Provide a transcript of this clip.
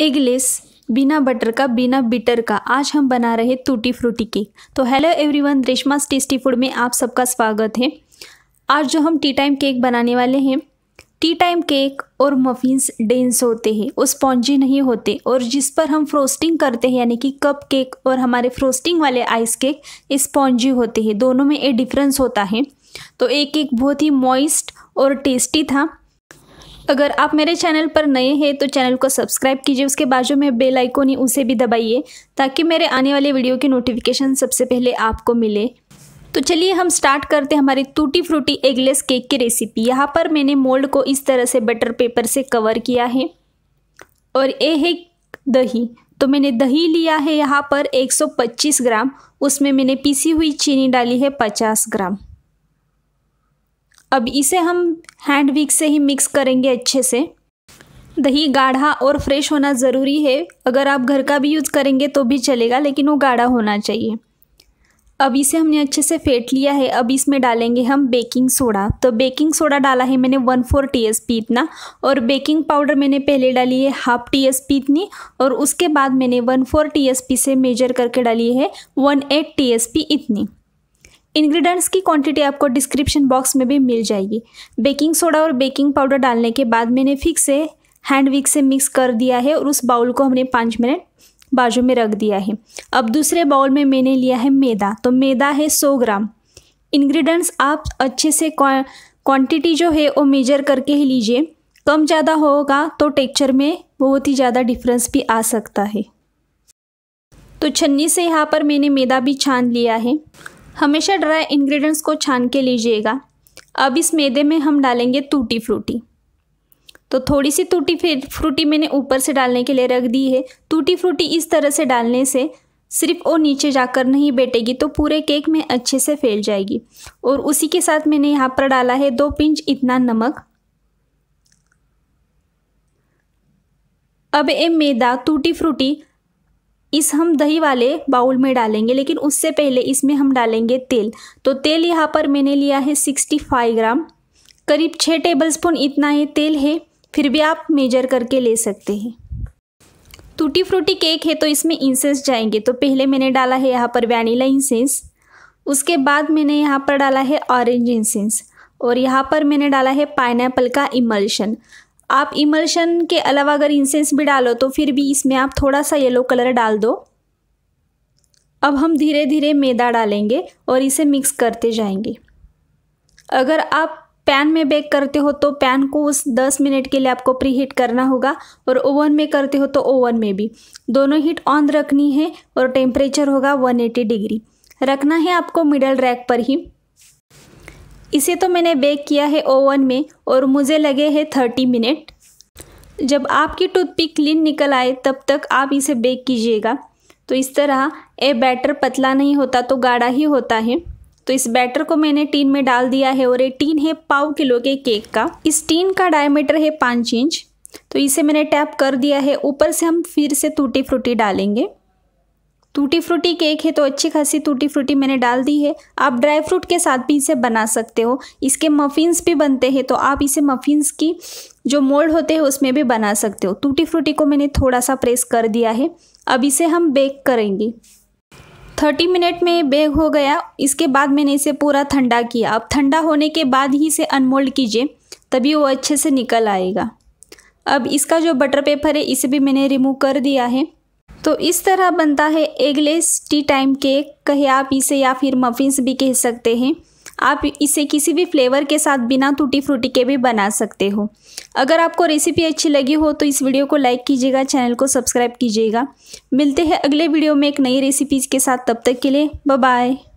eggless बिना butter का बिना बिटर का आज हम बना रहे टूटी फ्रूटी केक तो hello everyone Reshma tasty food में आप सबका स्वागत है आज जो हम टी टाइम केक बनाने वाले हैं टी टाइम केक और मफिन्स डेंस होते हैं वो स्पॉन्जी नहीं होते और जिस पर हम फ्रोस्टिंग करते हैं यानी कि कप केक और हमारे फ्रोस्टिंग वाले आइस केक स्पॉन्जी होते हैं दोनों में ये डिफरेंस होता है तो एक केक बहुत ही मॉइस्ट और टेस्टी था अगर आप मेरे चैनल पर नए हैं तो चैनल को सब्सक्राइब कीजिए उसके बाजू में बेल आइकोन ही उसे भी दबाइए ताकि मेरे आने वाले वीडियो की नोटिफिकेशन सबसे पहले आपको मिले तो चलिए हम स्टार्ट करते हैं हमारी टूटी फ्रूटी एगलेस केक की रेसिपी यहाँ पर मैंने मोल्ड को इस तरह से बटर पेपर से कवर किया है और ये है दही तो मैंने दही लिया है यहाँ पर 125 ग्राम उसमें मैंने पीसी हुई चीनी डाली है 50 ग्राम अब इसे हम हैंड विक से ही मिक्स करेंगे अच्छे से दही गाढ़ा और फ्रेश होना ज़रूरी है अगर आप घर का भी यूज़ करेंगे तो भी चलेगा लेकिन वो गाढ़ा होना चाहिए अब इसे हमने अच्छे से फेंट लिया है अब इसमें डालेंगे हम बेकिंग सोडा तो बेकिंग सोडा डाला है मैंने one four T S P इतना और बेकिंग पाउडर मैंने पहले डाली है हाफ टी एस पी इतनी और उसके बाद मैंने one four T S P से मेजर करके डाली है one eight T S P इतनी इंग्रेडिएंट्स की क्वांटिटी आपको डिस्क्रिप्शन बॉक्स में भी मिल जाएगी बेकिंग सोडा और बेकिंग पाउडर डालने के बाद मैंने फिक्स से हैंड विक से मिक्स कर दिया है और उस बाउल को हमने पाँच मिनट बाजू में रख दिया है अब दूसरे बाउल में मैंने लिया है मैदा तो मैदा है सौ ग्राम इन्ग्रीडियंट्स आप अच्छे से क्वान्टिटी जो है वो मेजर करके ही लीजिए कम ज़्यादा होगा तो टेक्चर में बहुत ही ज़्यादा डिफरेंस भी आ सकता है तो छन्नी से यहाँ पर मैंने मैदा भी छान लिया है हमेशा ड्राई इंग्रेडिएंट्स को छान के लीजिएगा अब इस मैदे में हम डालेंगे टूटी फ्रूटी तो थोड़ी सी टूटी फ्रूटी मैंने ऊपर से डालने के लिए रख दी है टूटी फ्रूटी इस तरह से डालने से सिर्फ वो नीचे जाकर नहीं बैठेगी तो पूरे केक में अच्छे से फैल जाएगी और उसी के साथ मैंने यहाँ पर डाला है दो पिंच इतना नमक अब ये मैदा टूटी फ्रूटी इस हम दही वाले बाउल में डालेंगे लेकिन उससे पहले इसमें हम डालेंगे तेल तो तेल यहाँ पर मैंने लिया है सिक्सटी फाइव ग्राम करीब छः टेबल स्पून इतना ही तेल है फिर भी आप मेजर करके ले सकते हैं टूटी फ्रूटी केक है तो इसमें इंसेंस जाएंगे तो पहले मैंने डाला है यहाँ पर वैनिला इंसेंस उसके बाद मैंने यहाँ पर डाला है ऑरेंज इंसेंस और यहाँ पर मैंने डाला है पाइनएप्पल का इमल्शन आप इमल्शन के अलावा अगर इंसेंस भी डालो तो फिर भी इसमें आप थोड़ा सा येलो कलर डाल दो अब हम धीरे धीरे मैदा डालेंगे और इसे मिक्स करते जाएंगे अगर आप पैन में बेक करते हो तो पैन को उस 10 मिनट के लिए आपको प्री हीट करना होगा और ओवन में करते हो तो ओवन में भी दोनों हीट ऑन रखनी है और टेम्परेचर होगा 180 डिग्री रखना है आपको मिडल रैक पर ही इसे तो मैंने बेक किया है ओवन में और मुझे लगे हैं थर्टी मिनट जब आपकी टूथपिक क्लीन निकल आए तब तक आप इसे बेक कीजिएगा तो इस तरह ये बैटर पतला नहीं होता तो गाढ़ा ही होता है तो इस बैटर को मैंने टीन में डाल दिया है और ये टीन है पाव किलो के केक का इस टीन का डायमीटर है पाँच इंच तो इसे मैंने टैप कर दिया है ऊपर से हम फिर से टूटी फ्रूटी डालेंगे टूटी फ्रूटी केक है तो अच्छी खासी टूटी फ्रूटी मैंने डाल दी है आप ड्राई फ्रूट के साथ भी इसे बना सकते हो इसके मफिन्स भी बनते हैं तो आप इसे मफिन्स की जो मोल्ड होते हैं उसमें भी बना सकते हो टूटी फ्रूटी को मैंने थोड़ा सा प्रेस कर दिया है अब इसे हम बेक करेंगे थर्टी मिनट में बेक हो गया इसके बाद मैंने इसे पूरा ठंडा किया अब ठंडा होने के बाद ही इसे अनमोल्ड कीजिए तभी वो अच्छे से निकल आएगा अब इसका जो बटर पेपर है इसे भी मैंने रिमूव कर दिया है तो इस तरह बनता है एगलेस टी टाइम केक कहे आप इसे या फिर मफिन्स भी कह सकते हैं आप इसे किसी भी फ्लेवर के साथ बिना टूटी फ्रूटी के भी बना सकते हो अगर आपको रेसिपी अच्छी लगी हो तो इस वीडियो को लाइक कीजिएगा चैनल को सब्सक्राइब कीजिएगा मिलते हैं अगले वीडियो में एक नई रेसिपीज़ के साथ तब तक के लिए बाय